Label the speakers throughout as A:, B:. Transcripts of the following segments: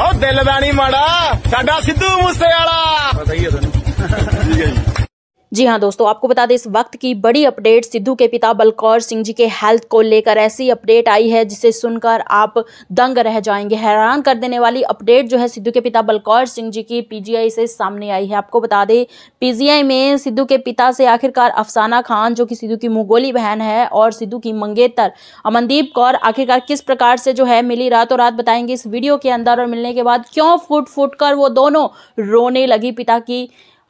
A: ਉਹ ਦਿਲ ਦਾ ਨਹੀਂ ਮਾੜਾ ਸਾਡਾ ਸਿੱਧੂ ਮੂਸੇ ਵਾਲਾ ਪਤਾ ਹੀ ਹੈ ਤੁਹਾਨੂੰ ਠੀਕ ਹੈ ਜੀ जी हाँ दोस्तों आपको बता दें इस वक्त की बड़ी अपडेट सिद्धू के पिता बलकौर सिंह जी के हेल्थ को लेकर ऐसी अपडेट आई है जिसे सुनकर आप दंग रह जाएंगे हैरान कर देने वाली अपडेट जो है सिद्धू के पिता बलकौर सिंह जी की पीजीआई से सामने आई है आपको बता दें पीजीआई में सिद्धू के पिता से आखिरकार अफसाना खान जो कि सिद्धू की मुगोली बहन है और सिद्धू की मंगेतर अमनदीप कौर आखिरकार किस प्रकार से जो है मिली रातों रात बताएंगे इस वीडियो के अंदर और मिलने के बाद क्यों फूट फूट कर वो दोनों रोने लगी पिता की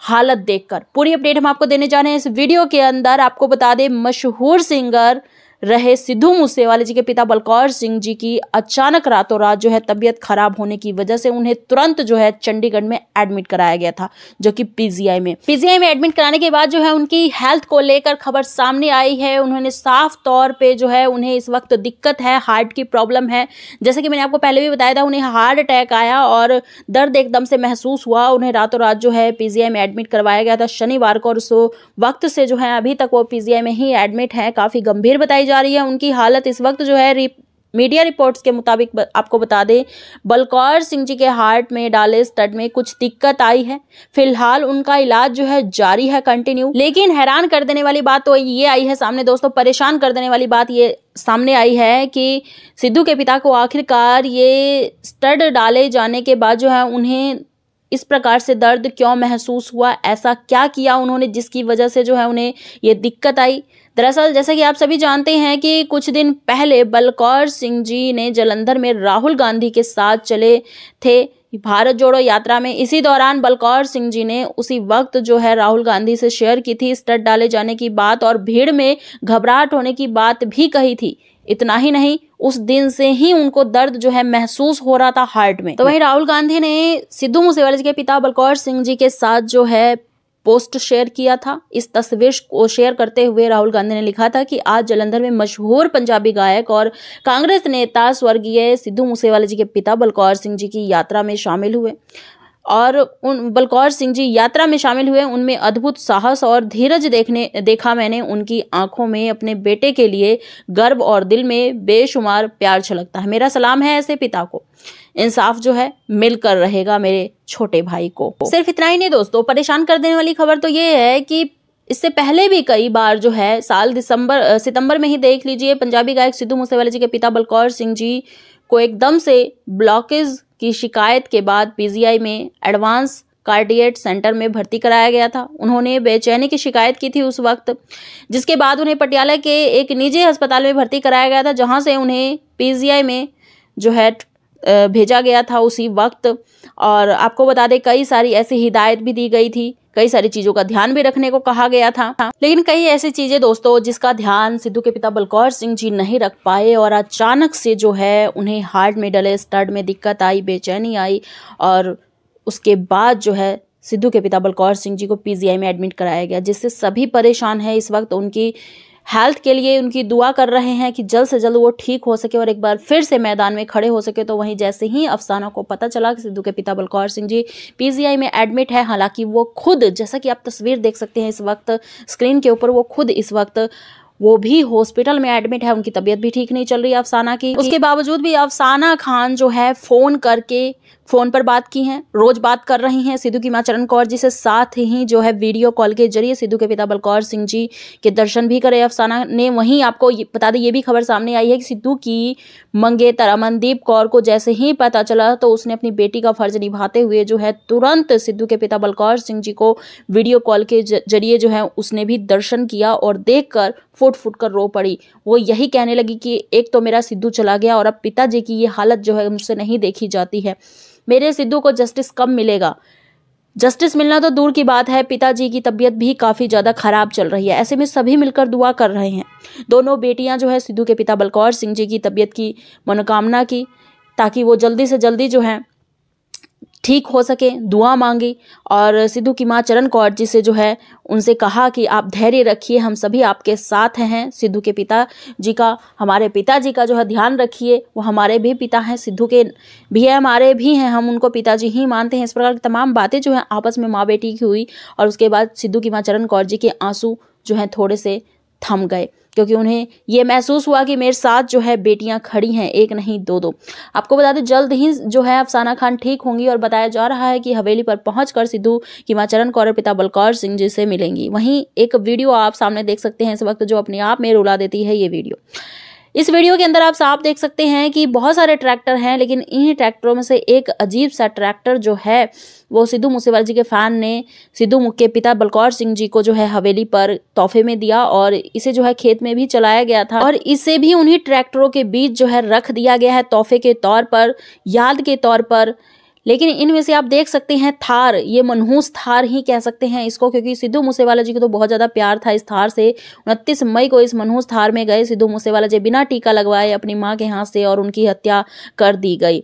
A: हालत देखकर पूरी अपडेट हम आपको देने जा रहे हैं इस वीडियो के अंदर आपको बता दें मशहूर सिंगर रहे सिद्धू मूसेवाले जी के पिता बलकौर सिंह जी की अचानक रातों रात जो है तबीयत खराब होने की वजह से उन्हें तुरंत जो है चंडीगढ़ में एडमिट कराया गया था जो कि पीजीआई में पीजीआई में एडमिट कराने के बाद जो है उनकी हेल्थ को लेकर खबर सामने आई है उन्होंने साफ तौर पर जो है उन्हें इस वक्त दिक्कत है हार्ट की प्रॉब्लम है जैसे कि मैंने आपको पहले भी बताया था उन्हें हार्ट अटैक आया और दर्द एकदम से महसूस हुआ उन्हें रातों रात जो है पीजीआई में एडमिट करवाया गया था शनिवार को और उस वक्त से जो है अभी तक वो पीजीआई में ही एडमिट है काफ़ी गंभीर बताई जा जा रही है उनकी हालत इस वक्त जो है रिप, मीडिया रिपोर्ट्स के मुताबिक आपको बता दें बलकौर सिंह जी के हार्ट में डाले स्टड में कुछ दिक्कत आई है फिलहाल उनका इलाज जो है जारी है कंटिन्यू लेकिन हैरान कर देने वाली बात तो ये आई है सामने दोस्तों परेशान कर देने वाली बात ये सामने आई है कि सिद्धू के पिता को आखिरकार ये स्टड डाले जाने के बाद जो है उन्हें इस प्रकार से दर्द क्यों महसूस हुआ ऐसा क्या किया उन्होंने जिसकी वजह से जो है उन्हें ये दिक्कत आई दरअसल जैसा कि आप सभी जानते हैं कि कुछ दिन पहले बलकौर सिंह जी ने जलंधर में राहुल गांधी के साथ चले थे भारत जोड़ो यात्रा में इसी दौरान बलकौर सिंह जी ने उसी वक्त जो है राहुल गांधी से शेयर की थी स्टड डाले जाने की बात और भीड़ में घबराहट होने की बात भी कही थी इतना ही नहीं उस दिन से ही उनको दर्द जो है महसूस हो रहा था हार्ट में तो वही राहुल गांधी ने सिद्धू मूसेवाला जी के पिता बलकौर सिंह जी के साथ जो है पोस्ट शेयर किया था इस तस्वीर को शेयर करते हुए राहुल गांधी ने लिखा था कि आज जलंधर में मशहूर पंजाबी गायक और कांग्रेस नेता स्वर्गीय सिद्धू मूसेवाला जी के पिता बलकौर सिंह जी की यात्रा में शामिल हुए और उन बलकौर सिंह जी यात्रा में शामिल हुए उनमें अद्भुत साहस और धीरज देखने देखा मैंने उनकी आंखों में अपने बेटे के लिए गर्व और दिल में बेशुमार प्यार छलकता है मेरा सलाम है ऐसे पिता को इंसाफ जो है मिलकर रहेगा मेरे छोटे भाई को सिर्फ इतना ही नहीं दोस्तों परेशान कर देने वाली खबर तो ये है कि इससे पहले भी कई बार जो है साल दिसंबर सितंबर में ही देख लीजिए पंजाबी गायक सिद्धू मूसेवाला जी के पिता बलकौर सिंह जी को एकदम से ब्लॉकेज की शिकायत के बाद पीजीआई में एडवांस कार्डिएट सेंटर में भर्ती कराया गया था उन्होंने बेचैनी की शिकायत की थी उस वक्त जिसके बाद उन्हें पटियाला के एक निजी अस्पताल में भर्ती कराया गया था जहां से उन्हें पीजीआई में जो है भेजा गया था उसी वक्त और आपको बता दें कई सारी ऐसी हिदायत भी दी गई थी कई सारी चीजों का ध्यान भी रखने को कहा गया था लेकिन कई ऐसी चीजें दोस्तों जिसका ध्यान सिद्धू के पिता बलकौर सिंह जी नहीं रख पाए और अचानक से जो है उन्हें हार्ट में डले स्टड में दिक्कत आई बेचैनी आई और उसके बाद जो है सिद्धू के पिता बलकौर सिंह जी को पीजीआई में एडमिट कराया गया जिससे सभी परेशान है इस वक्त उनकी हेल्थ के लिए उनकी दुआ कर रहे हैं कि जल्द से जल्द वो ठीक हो सके और एक बार फिर से मैदान में खड़े हो सके तो वहीं जैसे ही अफसाना को पता चला कि सिद्धू के पिता बलकौर सिंह जी पीजीआई में एडमिट है हालांकि वो खुद जैसा कि आप तस्वीर देख सकते हैं इस वक्त स्क्रीन के ऊपर वो खुद इस वक्त वो भी हॉस्पिटल में एडमिट है उनकी तबीयत भी ठीक नहीं चल रही है अफसाना की उसके बावजूद भी अफसाना खान जो है फोन करके फ़ोन पर बात की हैं रोज़ बात कर रही हैं सिद्धू की माँ चरण कौर जी से साथ ही जो है वीडियो कॉल के जरिए सिद्धू के पिता बलकौर सिंह जी के दर्शन भी करे अफसाना ने वहीं आपको बता दें ये भी खबर सामने आई है कि सिद्धू की मंगेतर अमनदीप कौर को जैसे ही पता चला तो उसने अपनी बेटी का फर्ज निभाते हुए जो है तुरंत सिद्धू के पिता बलकौर सिंह जी को वीडियो कॉल के जरिए जो है उसने भी दर्शन किया और कर फुट फुट कर रो पड़ी वो यही कहने लगी कि एक तो मेरा सिद्धू चला गया और अब पिताजी की ये हालत जो है मुझसे नहीं देखी जाती है मेरे सिद्धू को जस्टिस कब मिलेगा जस्टिस मिलना तो दूर की बात है पिताजी की तबीयत भी काफ़ी ज़्यादा ख़राब चल रही है ऐसे में सभी मिलकर दुआ कर रहे हैं दोनों बेटियां जो है सिद्धू के पिता बलकौर सिंह जी की तबीयत की मनोकामना की ताकि वो जल्दी से जल्दी जो है ठीक हो सके दुआ मांगी और सिद्धू की माँ चरण कौर जी से जो है उनसे कहा कि आप धैर्य रखिए हम सभी आपके साथ हैं सिद्धू के पिता जी का हमारे पिताजी का जो है ध्यान रखिए वो हमारे भी पिता हैं सिद्धू के भी है हमारे भी हैं हम उनको पिताजी ही मानते हैं इस प्रकार की तमाम बातें जो हैं आपस में माँ बेटी की हुई और उसके बाद सिद्धू की माँ चरण कौर जी के आंसू जो हैं थोड़े से थम गए क्योंकि उन्हें ये महसूस हुआ कि मेरे साथ जो है बेटियां खड़ी हैं एक नहीं दो दो आपको बता दें जल्द ही जो है अफसाना खान ठीक होंगी और बताया जा रहा है कि हवेली पर पहुंच सिद्धू की माँ चरण कौर और पिता बलकौर सिंह जी से मिलेंगी वहीं एक वीडियो आप सामने देख सकते हैं इस वक्त जो अपने आप में रुला देती है ये वीडियो इस वीडियो के अंदर आप साफ देख सकते हैं कि बहुत सारे ट्रैक्टर हैं लेकिन इन्हीं ट्रैक्टरों में से एक अजीब सा ट्रैक्टर जो है वो सिद्धू मूसेवाला जी के फ़ैन ने सिद्धू के पिता बलकौर सिंह जी को जो है हवेली पर तोहफे में दिया और इसे जो है खेत में भी चलाया गया था और इसे भी उन्हीं ट्रैक्टरों के बीच जो है रख दिया गया है तोहफे के तौर पर याद के तौर पर लेकिन इनमें से आप देख सकते हैं थार ये मनहूस थार ही कह सकते हैं इसको क्योंकि सिद्धू मूसेवाला जी को तो बहुत ज़्यादा प्यार था इस थार से उनतीस मई को इस मनहूस थार में गए सिद्धू मूसेवाला जी बिना टीका लगवाए अपनी माँ के हाथ से और उनकी हत्या कर दी गई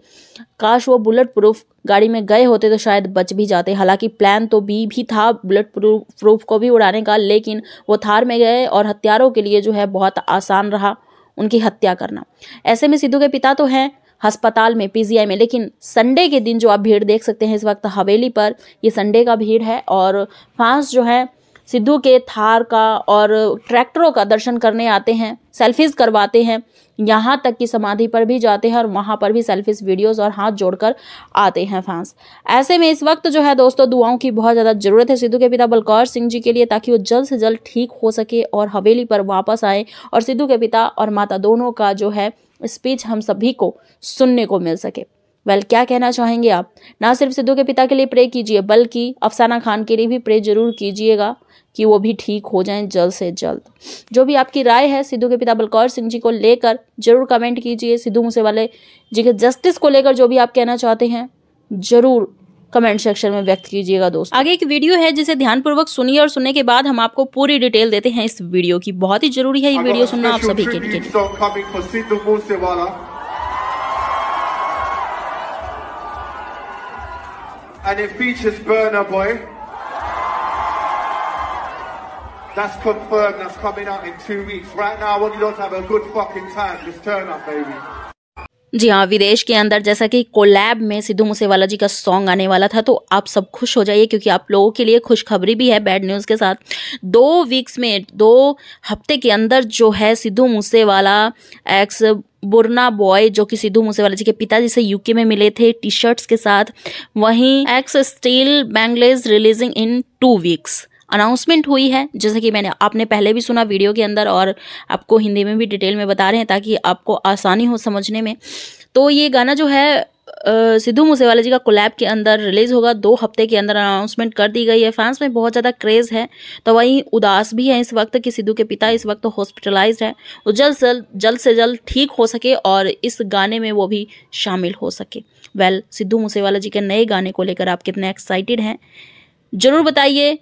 A: काश वो बुलेट प्रूफ गाड़ी में गए होते तो शायद बच भी जाते हालांकि प्लान तो बी भी था बुलेट प्रूफ प्रूफ को भी उड़ाने का लेकिन वो थार में गए और हथियारों के लिए जो है बहुत आसान रहा उनकी हत्या करना ऐसे में सिद्धू के पिता तो हैं अस्पताल में पीजीआई में लेकिन संडे के दिन जो आप भीड़ देख सकते हैं इस वक्त हवेली पर ये संडे का भीड़ है और फांस जो है सिद्धू के थार का और ट्रैक्टरों का दर्शन करने आते हैं सेल्फीज करवाते हैं यहाँ तक कि समाधि पर भी जाते हैं और वहाँ पर भी सेल्फिस वीडियोज़ और हाथ जोड़कर आते हैं फैंस ऐसे में इस वक्त जो है दोस्तों दुआओं की बहुत ज़्यादा ज़रूरत है सिद्धू के पिता बलकौर सिंह जी के लिए ताकि वो जल्द से जल्द ठीक हो सके और हवेली पर वापस आए और सिद्धू के पिता और माता दोनों का जो है स्पीच हम सभी को सुनने को मिल सके वेल क्या कहना चाहेंगे आप ना सिर्फ सिद्धू के पिता के लिए प्रे कीजिए बल्कि अफसाना खान के लिए भी प्रे जरूर कीजिएगा कि वो भी ठीक हो जाएं जल्द से जल्द जो भी आपकी राय है सिद्धू के पिता बलकौर सिंह जी को लेकर जरूर कमेंट कीजिए सिद्धू मूसेवाले जी के जस्टिस को लेकर जो भी आप कहना चाहते हैं जरूर कमेंट सेक्शन में व्यक्त कीजिएगा दोस्त आगे एक वीडियो है जिसे ध्यानपूर्वक सुनिए और सुनने के बाद हम आपको पूरी डिटेल देते हैं इस वीडियो की बहुत ही जरूरी है ये वीडियो सुनना आप सभी के लिए तो and it features Burner Boy. That's confirmed, that's coming out in two weeks. Right now, I want you all to have a good fucking time. Just turn up, baby. जी हाँ विदेश के अंदर जैसा कि कोलैब में सिद्धू मूसेवाला जी का सॉन्ग आने वाला था तो आप सब खुश हो जाइए क्योंकि आप लोगों के लिए खुशखबरी भी है बैड न्यूज़ के साथ दो वीक्स में दो हफ्ते के अंदर जो है Sidhu Moosewala x Burna Boy जो कि सिद्धू मूसेवाला जी के पिताजी से यूके में मिले थे टी शर्ट्स के साथ वहीं x steel bangles releasing in two weeks announcement हुई है जैसे कि मैंने आपने पहले भी सुना वीडियो के अंदर और आपको हिंदी में भी डिटेल में बता रहे हैं ताकि आपको आसानी हो समझने में तो ये गाना जो है सिद्धू मूसेवाला जी का कोलैब के अंदर रिलीज होगा दो हफ्ते के अंदर अनाउंसमेंट कर दी गई है फैंस में बहुत ज़्यादा क्रेज़ है तो वहीं उदास भी है इस वक्त कि सिद्धू के पिता इस वक्त हॉस्पिटलाइज है वो जल्द से जल्द से जल्द ठीक हो सके और इस गाने में वो भी शामिल हो सके वेल सिद्धू मूसेवाला जी के नए गाने को लेकर आप कितने एक्साइटेड हैं ज़रूर बताइए